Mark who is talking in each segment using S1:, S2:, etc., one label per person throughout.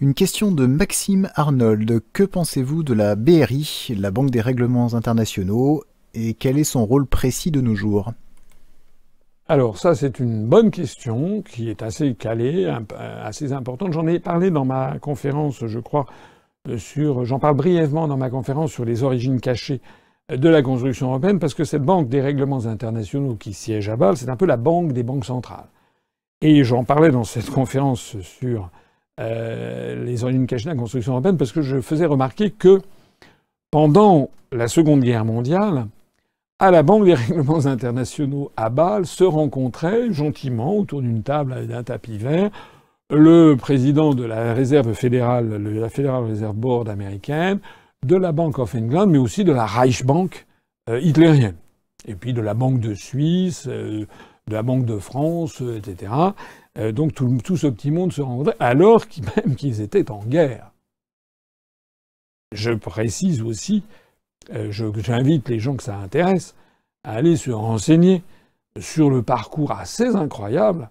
S1: Une question de Maxime Arnold. Que pensez-vous de la BRI, la Banque des règlements internationaux, et quel est son rôle précis de nos jours Alors ça, c'est une bonne question qui est assez calée, assez importante. J'en ai parlé dans ma conférence, je crois, euh, sur... J'en parle brièvement dans ma conférence sur les origines cachées euh, de la construction européenne, parce que cette Banque des règlements internationaux qui siège à Bâle, c'est un peu la banque des banques centrales. Et j'en parlais dans cette conférence sur euh, les origines cachées de la construction européenne, parce que je faisais remarquer que pendant la Seconde Guerre mondiale, à la Banque des règlements internationaux à Bâle se rencontraient gentiment autour d'une table et d'un tapis vert le président de la réserve fédérale, la Federal Reserve Board américaine, de la Bank of England, mais aussi de la Reichsbank euh, hitlérienne, et puis de la Banque de Suisse, euh, de la Banque de France, euh, etc. Euh, donc tout, ce petit monde se rencontrait, alors même qu'ils étaient en guerre. Je précise aussi, euh, j'invite les gens que ça intéresse à aller se renseigner sur le parcours assez incroyable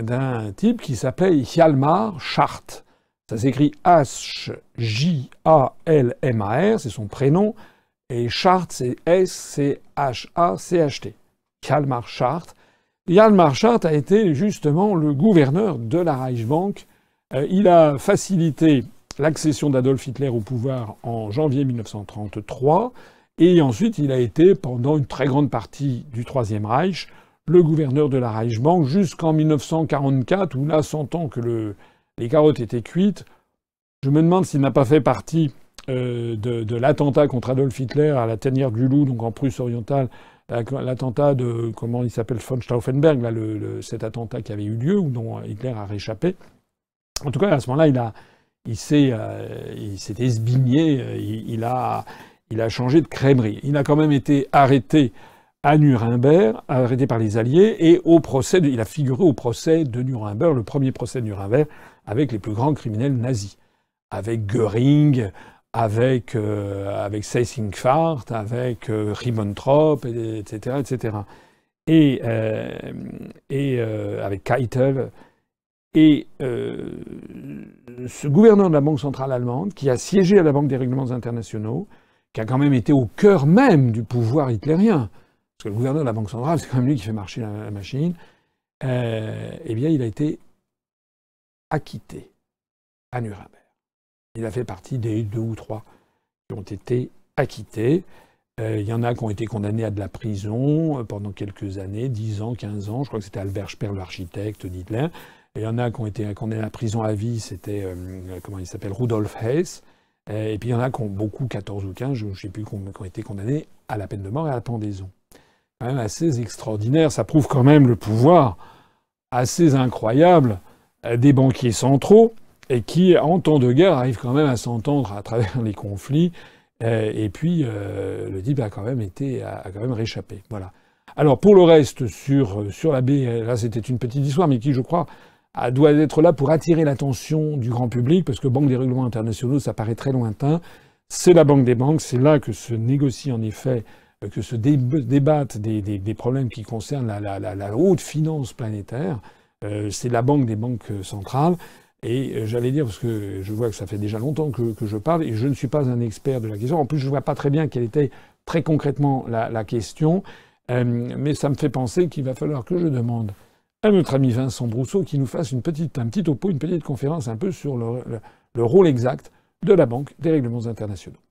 S1: d'un type qui s'appelle Hjalmar Schart. Ça s'écrit H-J-A-L-M-A-R, c'est son prénom, et Schart, c'est S-C-H-A-C-H-T. Hjalmar Schart, Jan Marchand a été justement le gouverneur de la Reichsbank. Euh, il a facilité l'accession d'Adolf Hitler au pouvoir en janvier 1933. Et ensuite, il a été, pendant une très grande partie du Troisième Reich, le gouverneur de la Reichsbank jusqu'en 1944, où là, sentant que les carottes étaient cuites, je me demande s'il n'a pas fait partie euh, de, de l'attentat contre Adolf Hitler à la tanière du loup, donc en Prusse orientale, l'attentat de, comment il s'appelle, von Stauffenberg, là, le, cet attentat qui avait eu lieu, ou dont Hitler a réchappé. En tout cas, à ce moment-là, il, a, il, s'est, euh, il esbigné, euh, il, a, il a changé de crèmerie. Il a quand même été arrêté à Nuremberg, arrêté par les Alliés, et au procès, il a figuré au procès de Nuremberg, le premier procès de Nuremberg, avec les plus grands criminels nazis, avec Göring, avec, euh, avec seyss avec euh, Ribbentrop, etc. etc. et, et euh, avec Keitel. Et ce gouverneur de la Banque centrale allemande, qui a siégé à la Banque des règlements internationaux, qui a quand même été au cœur même du pouvoir hitlérien, parce que le gouverneur de la Banque centrale, c'est quand même lui qui fait marcher la, la machine, eh bien, il a été acquitté à Nuremberg. Il a fait partie des deux ou trois qui ont été acquittés. Euh, il y en a qui ont été condamnés à de la prison euh, pendant quelques années, 10 ans, 15 ans. Je crois que c'était Albert Speer, l'architecte d'Hitler. Il y en a qui ont été condamnés à la prison à vie, c'était, euh, comment il s'appelle, Rudolf Hess. Et puis il y en a qui ont beaucoup, 14 ou 15, je ne sais plus, qui ont été condamnés à la peine de mort et à la pendaison. Quand même assez extraordinaire. Ça prouve quand même le pouvoir assez incroyable des banquiers centraux et qui, en temps de guerre, arrive quand même à s'entendre à travers les conflits. Euh, et puis, euh, le type a quand même été, a, quand même réchappé. Voilà. Alors, pour le reste, sur, euh, sur la baie, là, c'était une petite histoire, mais qui, je crois, doit être là pour attirer l'attention du grand public, parce que Banque des règlements internationaux, ça paraît très lointain. C'est la Banque des banques, c'est là que se négocie en effet que se débattent des, des, problèmes qui concernent la, haute finance planétaire. c'est la banque des banques centrales. Et euh, j'allais dire, parce que je vois que ça fait déjà longtemps que, je parle, et je ne suis pas un expert de la question. En plus, je ne vois pas très bien quelle était très concrètement la, question, euh, mais ça me fait penser qu'il va falloir que je demande à notre ami Vincent Brousseau qui nous fasse une petite, un petit topo, une petite conférence un peu sur le rôle exact de la Banque des règlements internationaux.